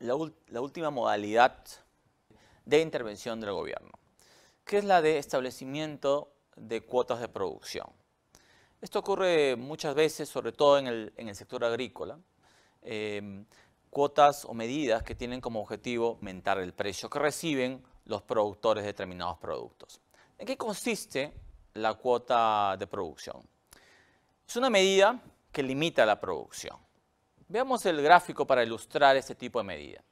la, última modalidad de intervención del gobierno, que es la de establecimiento de cuotas de producción. Esto ocurre muchas veces, sobre todo en el, sector agrícola, em, cuotas o medidas que tienen como objetivo aumentar el precio que reciben los productores de determinados productos. ¿En qué consiste la cuota de producción? Es una medida que limita la producción. Veamos el gráfico para ilustrar este tipo de medida.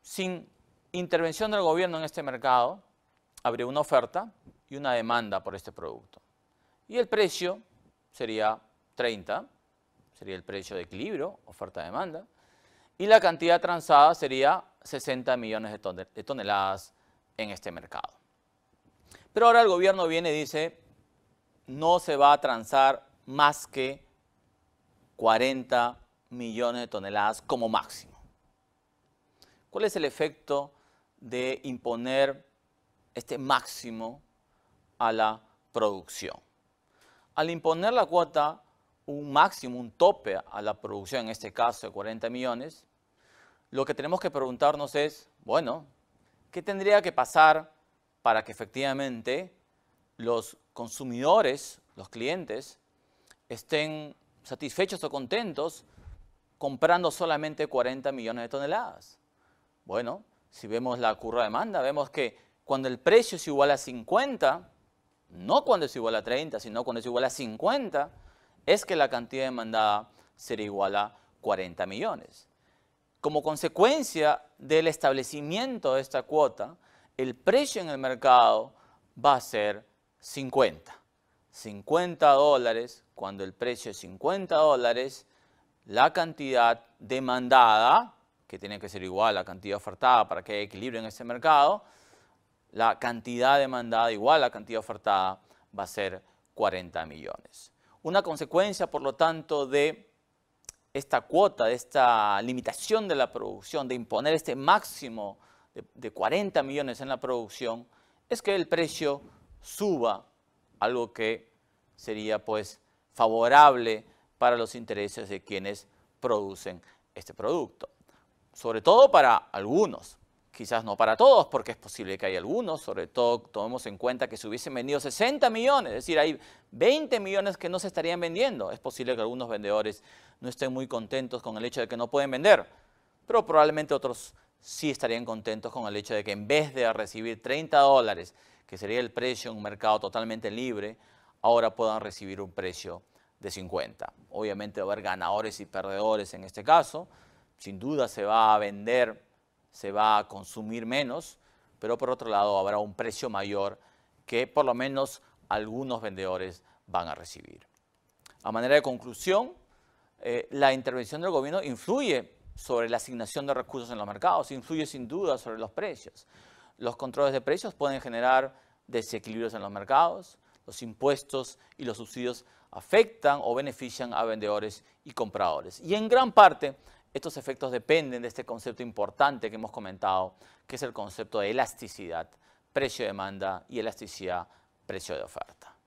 Sin intervención del gobierno en este mercado, habría una oferta y una demanda por este producto. Y el precio sería 30, sería el precio de equilibrio, oferta-demanda, y la cantidad transada sería 60 millones de toneladas en este mercado. Pero ahora el gobierno viene y dice, no se va a transar más que 40 millones de toneladas como máximo. ¿Cuál es el efecto de imponer este máximo a la producción? Al imponer la cuota, un máximo, un tope a la producción, en este caso de 40 millones, lo que tenemos que preguntarnos es, bueno, ¿qué tendría que pasar para que efectivamente los consumidores, los clientes, estén satisfechos o contentos comprando solamente 40 millones de toneladas. Bueno, si vemos la curva de demanda, vemos que cuando el precio es igual a 50, no cuando es igual a 30, sino cuando es igual a 50, es que la cantidad demandada será igual a 40 millones. Como consecuencia del establecimiento de esta cuota, el precio en el mercado va a ser 50. 50 dólares, cuando el precio es 50 dólares, la cantidad demandada, que tiene que ser igual a la cantidad ofertada para que haya equilibrio en ese mercado, la cantidad demandada igual a la cantidad ofertada va a ser 40 millones. Una consecuencia, por lo tanto, de esta cuota, de esta limitación de la producción, de imponer este máximo de, 40 millones en la producción, es que el precio suba, algo que sería pues favorable para los intereses de quienes producen este producto. Sobre todo para algunos, quizás no para todos, porque es posible que hay algunos, sobre todo tomemos en cuenta que se hubiesen vendido 60 millones, es decir, hay 20 millones que no se estarían vendiendo. Es posible que algunos vendedores no estén muy contentos con el hecho de que no pueden vender, pero probablemente otros sí estarían contentos con el hecho de que en vez de recibir 30 dólares, que sería el precio en un mercado totalmente libre, ahora puedan recibir un precio de 50. Obviamente va a haber ganadores y perdedores en este caso. Sin duda se va a vender, se va a consumir menos, pero por otro lado habrá un precio mayor que por lo menos algunos vendedores van a recibir. A manera de conclusión, eh, la intervención del gobierno influye sobre la asignación de recursos en los mercados, influye sin duda sobre los precios. Los controles de precios pueden generar desequilibrios en los mercados, los impuestos y los subsidios afectan o benefician a vendedores y compradores. Y en gran parte estos efectos dependen de este concepto importante que hemos comentado, que es el concepto de elasticidad, precio-demanda de y elasticidad, precio de oferta.